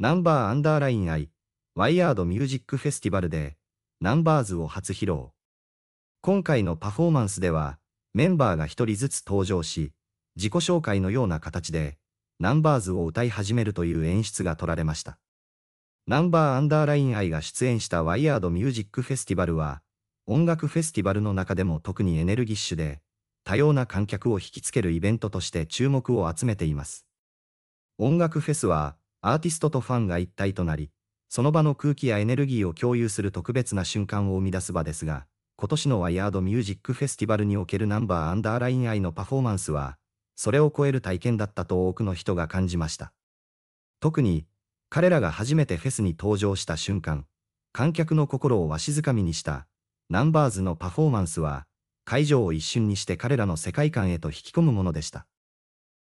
ナンバーアンダーライン I、ワイヤードミュージックフェスティバルで、ナンバーズを初披露。今回のパフォーマンスでは、メンバーが一人ずつ登場し、自己紹介のような形で、ナンバーズを歌い始めるという演出が取られました。ナンバーアンダーライン I が出演したワイヤードミュージックフェスティバルは、音楽フェスティバルの中でも特にエネルギッシュで、多様な観客を引きつけるイベントとして注目を集めています。音楽フェスは、アーティストとファンが一体となり、その場の空気やエネルギーを共有する特別な瞬間を生み出す場ですが、今年のワイヤードミュージックフェスティバルにおけるナンバーアンダーライン愛のパフォーマンスは、それを超える体験だったと多くの人が感じました。特に、彼らが初めてフェスに登場した瞬間、観客の心をわしづかみにした、ナンバーズのパフォーマンスは、会場を一瞬にして彼らの世界観へと引き込むものでした。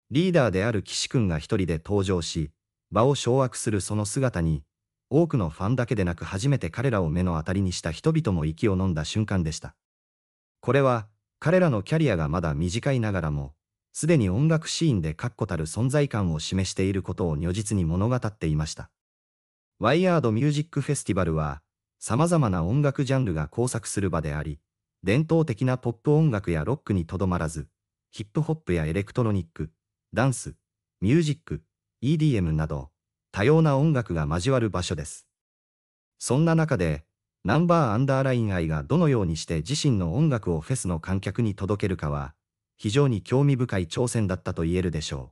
リーダーである岸くんが一人で登場し、場を掌握するその姿に、多くのファンだけでなく初めて彼らを目の当たりにした人々も息を呑んだ瞬間でした。これは、彼らのキャリアがまだ短いながらも、すでに音楽シーンで確固たる存在感を示していることを如実に物語っていました。ワイヤードミュージックフェスティバルは、様々な音楽ジャンルが交錯する場であり、伝統的なポップ音楽やロックにとどまらず、ヒップホップやエレクトロニック、ダンス、ミュージック、EDM など、多様な音楽が交わる場所です。そんな中で、ナンバーアンダーライン愛がどのようにして自身の音楽をフェスの観客に届けるかは、非常に興味深い挑戦だったと言えるでしょう。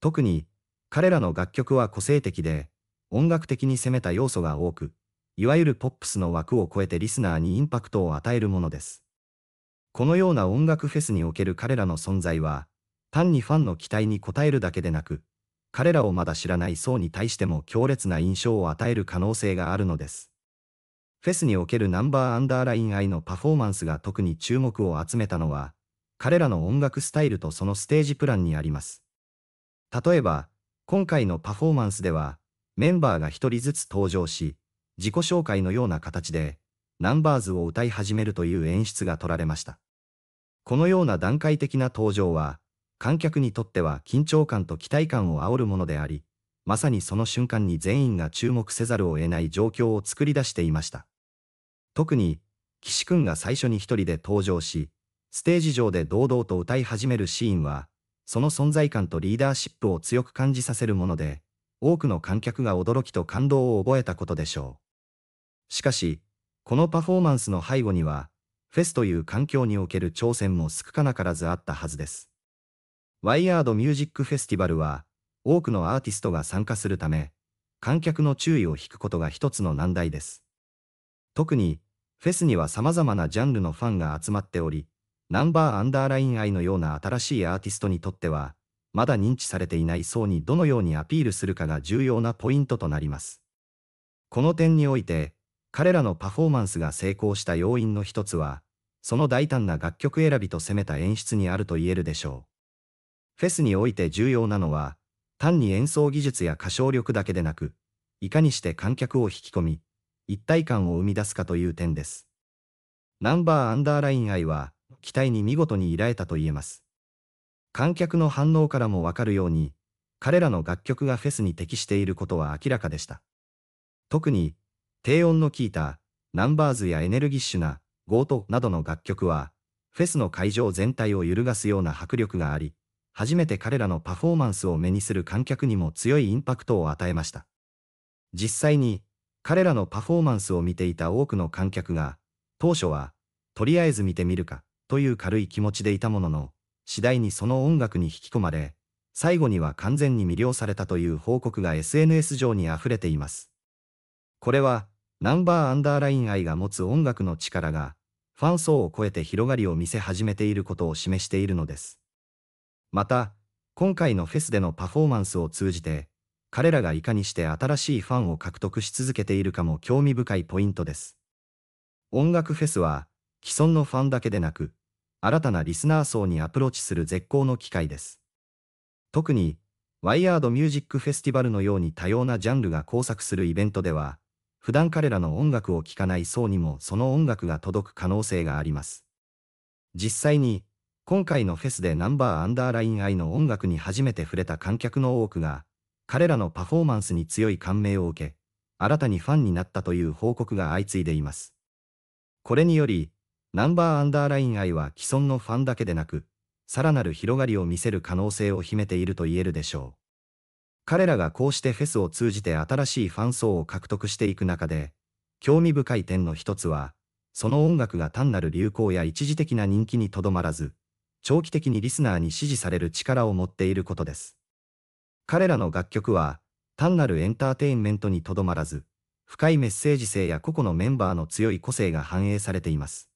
特に、彼らの楽曲は個性的で、音楽的に攻めた要素が多く、いわゆるポップスの枠を超えてリスナーにインパクトを与えるものです。このような音楽フェスにおける彼らの存在は、単にファンの期待に応えるだけでなく、彼らをまだ知らない層に対しても強烈な印象を与える可能性があるのです。フェスにおけるナンバーアンダーライン愛のパフォーマンスが特に注目を集めたのは、彼らの音楽スタイルとそのステージプランにあります。例えば、今回のパフォーマンスでは、メンバーが一人ずつ登場し、自己紹介のような形で、ナンバーズを歌い始めるという演出が取られました。このような段階的な登場は、観客にとっては緊張感と期待感を煽るものであり、まさにその瞬間に全員が注目せざるを得ない状況を作り出していました。特に、岸くんが最初に一人で登場し、ステージ上で堂々と歌い始めるシーンは、その存在感とリーダーシップを強く感じさせるもので、多くの観客が驚きと感動を覚えたことでしょう。しかし、このパフォーマンスの背後には、フェスという環境における挑戦も少なからずあったはずです。ワイヤードミュージックフェスティバルは、多くのアーティストが参加するため、観客の注意を引くことが一つの難題です。特に、フェスには様々なジャンルのファンが集まっており、ナンバーアンダーライン愛のような新しいアーティストにとっては、まだ認知されていない層にどのようにアピールするかが重要なポイントとなります。この点において、彼らのパフォーマンスが成功した要因の一つは、その大胆な楽曲選びと攻めた演出にあると言えるでしょう。フェスにおいて重要なのは、単に演奏技術や歌唱力だけでなく、いかにして観客を引き込み、一体感を生み出すかという点です。ナンバーアンダーライン愛は、期待に見事に依頼たと言えます。観客の反応からもわかるように、彼らの楽曲がフェスに適していることは明らかでした。特に、低音の効いた、ナンバーズやエネルギッシュな、ゴートなどの楽曲は、フェスの会場全体を揺るがすような迫力があり、初めて彼らのパフォーマンスを目にする観客にも強いインパクトを与えました。実際に、彼らのパフォーマンスを見ていた多くの観客が、当初は、とりあえず見てみるか、という軽い気持ちでいたものの、次第にその音楽に引き込まれ、最後には完全に魅了されたという報告が SNS 上に溢れています。これは、ナンバーアンダーライン愛が持つ音楽の力が、ファン層を超えて広がりを見せ始めていることを示しているのです。また、今回のフェスでのパフォーマンスを通じて、彼らがいかにして新しいファンを獲得し続けているかも興味深いポイントです。音楽フェスは、既存のファンだけでなく、新たなリスナー層にアプローチする絶好の機会です。特に、ワイヤードミュージックフェスティバルのように多様なジャンルが交錯するイベントでは、普段彼らの音楽を聴かない層にもその音楽が届く可能性があります。実際に、今回のフェスでナンバーアンダーライン愛の音楽に初めて触れた観客の多くが、彼らのパフォーマンスに強い感銘を受け、新たにファンになったという報告が相次いでいます。これにより、ナンバーアンダーライン愛は既存のファンだけでなく、さらなる広がりを見せる可能性を秘めていると言えるでしょう。彼らがこうしてフェスを通じて新しいファン層を獲得していく中で、興味深い点の一つは、その音楽が単なる流行や一時的な人気にとどまらず、長期的にリスナーに支持される力を持っていることです。彼らの楽曲は、単なるエンターテインメントにとどまらず、深いメッセージ性や個々のメンバーの強い個性が反映されています。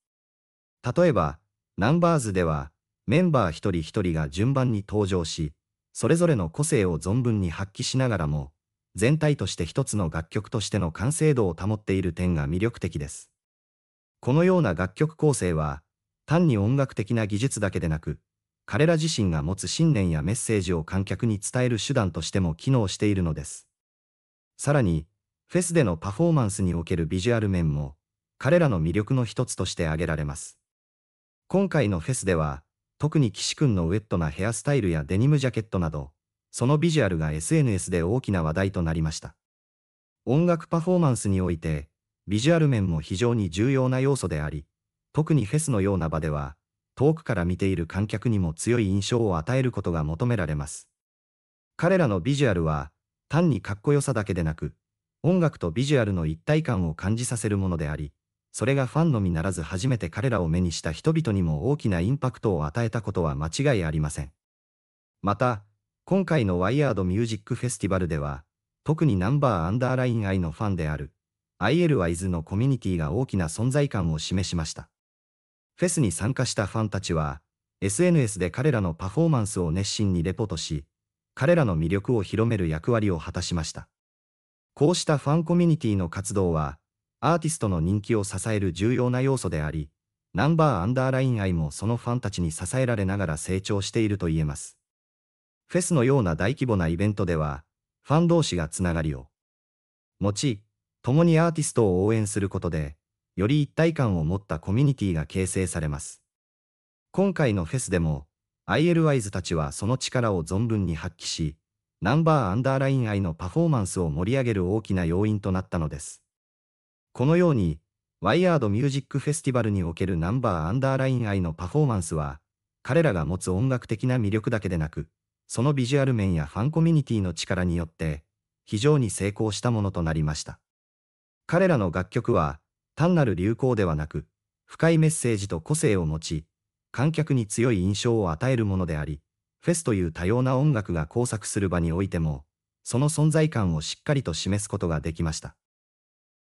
例えば、ナンバーズでは、メンバー一人一人が順番に登場し、それぞれの個性を存分に発揮しながらも、全体として一つの楽曲としての完成度を保っている点が魅力的です。このような楽曲構成は、単に音楽的な技術だけでなく、彼ら自身が持つ信念やメッセージを観客に伝える手段としても機能しているのです。さらに、フェスでのパフォーマンスにおけるビジュアル面も、彼らの魅力の一つとして挙げられます。今回のフェスでは、特に岸くんのウェットなヘアスタイルやデニムジャケットなど、そのビジュアルが SNS で大きな話題となりました。音楽パフォーマンスにおいて、ビジュアル面も非常に重要な要素であり、特にフェスのような場では、遠くから見ている観客にも強い印象を与えることが求められます。彼らのビジュアルは、単にかっこよさだけでなく、音楽とビジュアルの一体感を感じさせるものであり、それがファンのみならず初めて彼らを目にした人々にも大きなインパクトを与えたことは間違いありません。また、今回のワイヤードミュージックフェスティバルでは、特にナンバーアンダーライン愛のファンである、ILYs のコミュニティが大きな存在感を示しました。フェスに参加したファンたちは、SNS で彼らのパフォーマンスを熱心にレポートし、彼らの魅力を広める役割を果たしました。こうしたファンコミュニティの活動は、アーティストの人気を支える重要な要素であり、ナンバーアンダーライン愛もそのファンたちに支えられながら成長していると言えます。フェスのような大規模なイベントでは、ファン同士がつながりを持ち、共にアーティストを応援することで、より一体感を持ったコミュニティが形成されます。今回のフェスでも、ILYs たちはその力を存分に発揮し、ナンバーアンダーライン愛のパフォーマンスを盛り上げる大きな要因となったのです。このように、ワイヤードミュージックフェスティバルにおけるナンバーアンダーライン愛のパフォーマンスは、彼らが持つ音楽的な魅力だけでなく、そのビジュアル面やファンコミュニティの力によって、非常に成功したものとなりました。彼らの楽曲は、単なる流行ではなく、深いメッセージと個性を持ち、観客に強い印象を与えるものであり、フェスという多様な音楽が交錯する場においても、その存在感をしっかりと示すことができました。